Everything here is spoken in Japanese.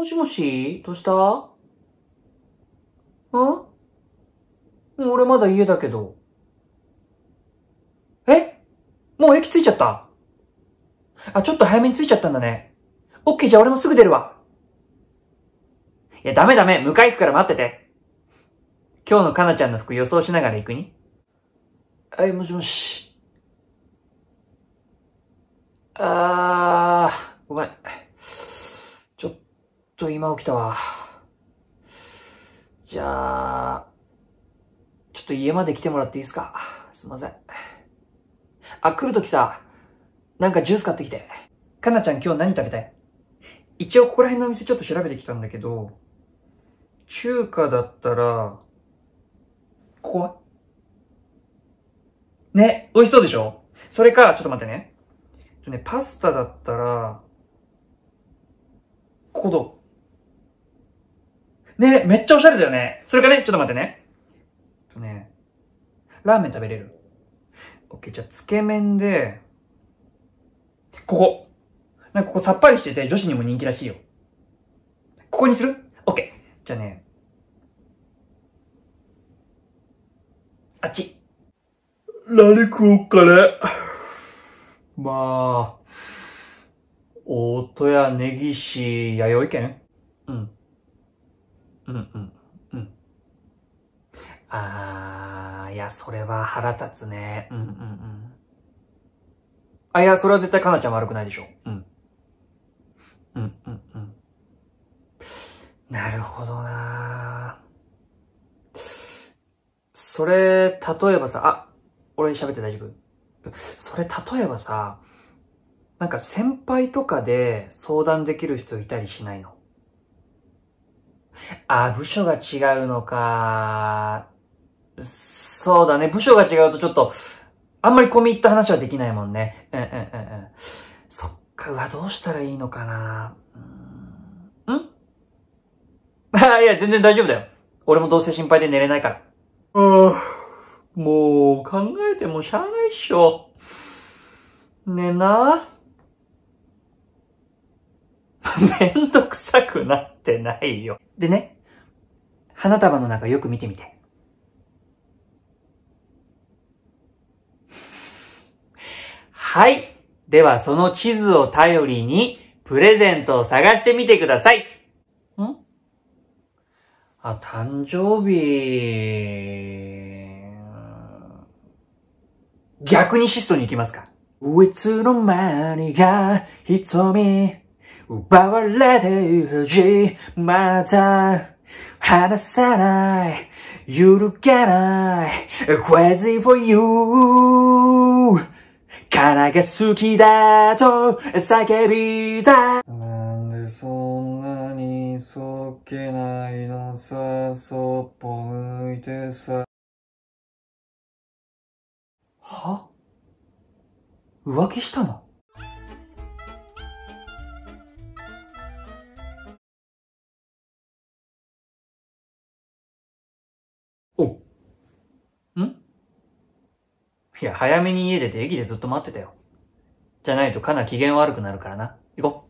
もしもしどうしたん俺まだ家だけど。えもう駅着いちゃったあ、ちょっと早めに着いちゃったんだね。オッケーじゃあ俺もすぐ出るわ。いや、ダメダメ。迎え行くから待ってて。今日のかなちゃんの服予想しながら行くにはい、もしもし。あー。と今起きたわ。じゃあ、ちょっと家まで来てもらっていいですかすいません。あ、来るときさ、なんかジュース買ってきて。かなちゃん今日何食べたい一応ここら辺のお店ちょっと調べてきたんだけど、中華だったら、ここはね、美味しそうでしょそれか、ちょっと待ってね。ね、パスタだったら、ここどうね、めっちゃおしゃれだよね。それかね、ちょっと待ってね。とね、ラーメン食べれるオッケー、じゃあ、つけ麺で、ここ。なんかここさっぱりしてて女子にも人気らしいよ。ここにするオッケー。じゃあね、あっち。何食おうかね。まあ、大戸屋、根岸、弥生県うん。うんうんうんあー、いや、それは腹立つね。うんうんうん。あ、いや、それは絶対かなちゃん悪くないでしょ。うん。うんうんうん。なるほどなそれ、例えばさ、あ、俺喋って大丈夫それ、例えばさ、なんか先輩とかで相談できる人いたりしないのあ、部署が違うのか。そうだね。部署が違うとちょっと、あんまり込み入った話はできないもんね。うんうんうんうん。そっか、うわ、どうしたらいいのかな。うん いや、全然大丈夫だよ。俺もどうせ心配で寝れないから。うん。もう、考えてもしゃあないっしょ。ねえな。めんどくさくなってないよ。でね、花束の中よく見てみて。はい。では、その地図を頼りに、プレゼントを探してみてください。んあ、誕生日。逆にシストに行きますか。いつの間にか瞳。奪われてゆくまた離さない揺るがない Crazy for you かが好きだと叫びたなんでそんなにそっけないのさそっぽ向いてさは浮気したのいや、早めに家出て駅でずっと待ってたよ。じゃないとかな機嫌悪くなるからな。行こう。